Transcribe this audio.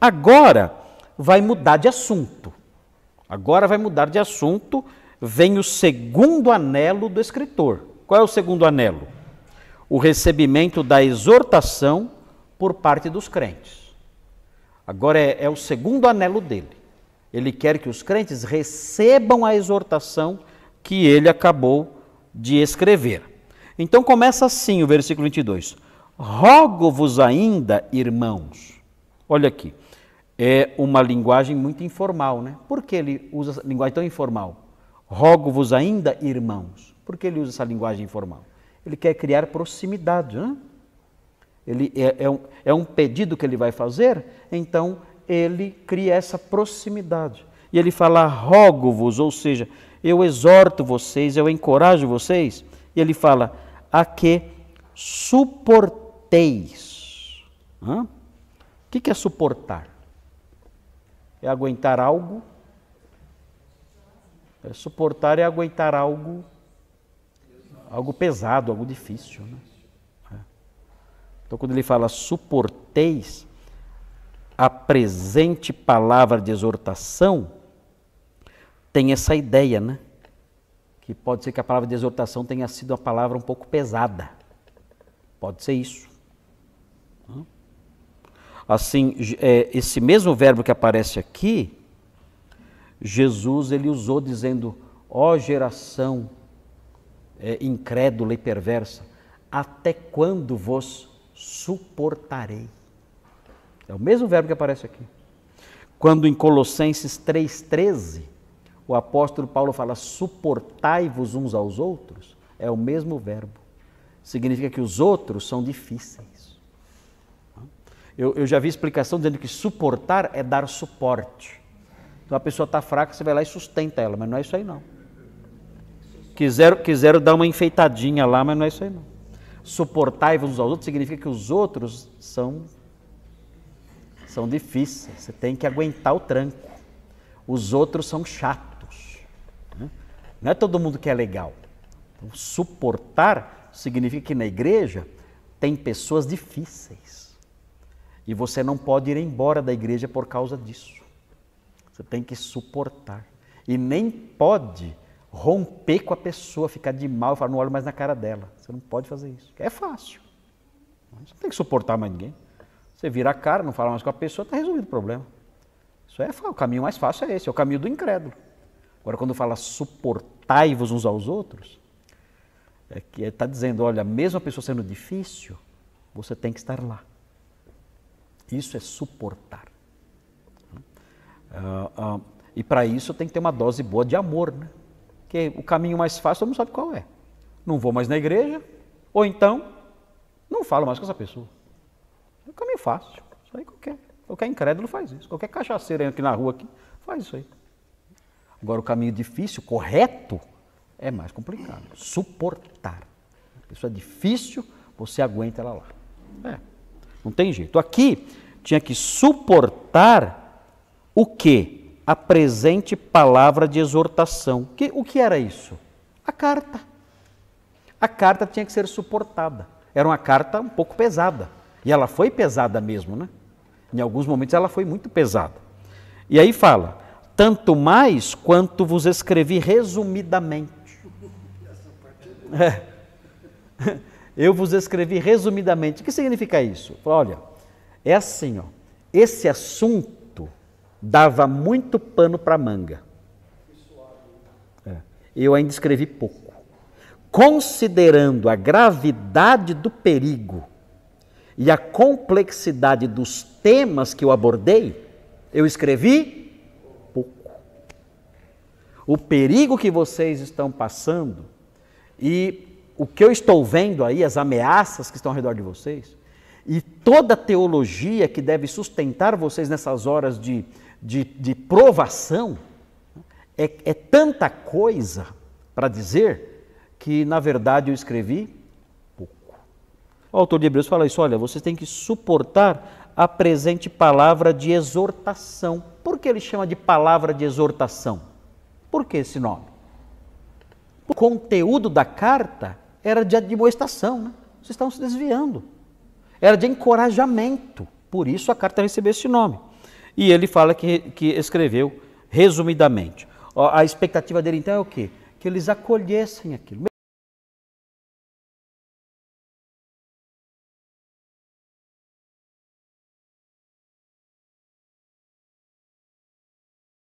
Agora vai mudar de assunto. Agora vai mudar de assunto. Vem o segundo anelo do escritor. Qual é o segundo anelo? O recebimento da exortação por parte dos crentes. Agora é, é o segundo anelo dele. Ele quer que os crentes recebam a exortação que ele acabou de escrever. Então começa assim o versículo 22. Rogo-vos ainda, irmãos Olha aqui, é uma linguagem muito informal, né? Por que ele usa essa linguagem tão informal? Rogo-vos ainda, irmãos. Por que ele usa essa linguagem informal? Ele quer criar proximidade, né? Ele é, é, um, é um pedido que ele vai fazer, então ele cria essa proximidade. E ele fala, rogo-vos, ou seja, eu exorto vocês, eu encorajo vocês. E ele fala, a que suporteis. Né? O que, é suportar? É aguentar algo? É suportar é aguentar algo, algo pesado, algo difícil. Né? É. Então, quando ele fala suporteis a presente palavra de exortação, tem essa ideia, né? Que pode ser que a palavra de exortação tenha sido uma palavra um pouco pesada. Pode ser isso assim, é, esse mesmo verbo que aparece aqui, Jesus ele usou dizendo: ó oh, geração é, incrédula e perversa, até quando vos suportarei? É o mesmo verbo que aparece aqui. Quando em Colossenses 3,13, o apóstolo Paulo fala: suportai-vos uns aos outros, é o mesmo verbo. Significa que os outros são difíceis. Eu, eu já vi explicação dizendo que suportar é dar suporte. Então a pessoa está fraca, você vai lá e sustenta ela, mas não é isso aí não. Quiseram, quiseram dar uma enfeitadinha lá, mas não é isso aí não. e vamos aos outros significa que os outros são, são difíceis, você tem que aguentar o tranco. Os outros são chatos. Né? Não é todo mundo que é legal. Então, suportar significa que na igreja tem pessoas difíceis. E você não pode ir embora da igreja por causa disso. Você tem que suportar. E nem pode romper com a pessoa, ficar de mal e falar, não olho mais na cara dela. Você não pode fazer isso. É fácil. Você não tem que suportar mais ninguém. Você vira a cara, não fala mais com a pessoa, está resolvido o problema. Isso é o caminho mais fácil é esse, é o caminho do incrédulo. Agora, quando fala suportai-vos uns aos outros, é que está dizendo, olha, mesmo a pessoa sendo difícil, você tem que estar lá. Isso é suportar. Uh, uh, e para isso tem que ter uma dose boa de amor, né? Porque o caminho mais fácil todo mundo sabe qual é. Não vou mais na igreja, ou então não falo mais com essa pessoa. É o caminho fácil. Isso aí qualquer, qualquer incrédulo faz isso. Qualquer cachaceiro aqui na rua aqui faz isso aí. Agora o caminho difícil, correto, é mais complicado. Suportar. A pessoa é difícil, você aguenta ela lá. É. Não tem jeito. Aqui tinha que suportar o que? A presente palavra de exortação. Que, o que era isso? A carta. A carta tinha que ser suportada. Era uma carta um pouco pesada. E ela foi pesada mesmo, né? Em alguns momentos ela foi muito pesada. E aí fala: tanto mais quanto vos escrevi resumidamente. É eu vos escrevi resumidamente. O que significa isso? Olha, é assim, ó. Esse assunto dava muito pano para manga. É. Eu ainda escrevi pouco. Considerando a gravidade do perigo e a complexidade dos temas que eu abordei, eu escrevi pouco. O perigo que vocês estão passando e o que eu estou vendo aí, as ameaças que estão ao redor de vocês, e toda a teologia que deve sustentar vocês nessas horas de, de, de provação, é, é tanta coisa para dizer que, na verdade, eu escrevi pouco. O autor de Hebreus fala isso: olha, vocês têm que suportar a presente palavra de exortação. Por que ele chama de palavra de exortação? Por que esse nome? O conteúdo da carta era de admoestação, né? vocês estão se desviando. Era de encorajamento, por isso a carta recebeu esse nome. E ele fala que, que escreveu resumidamente. A expectativa dele então é o quê? Que eles acolhessem aquilo.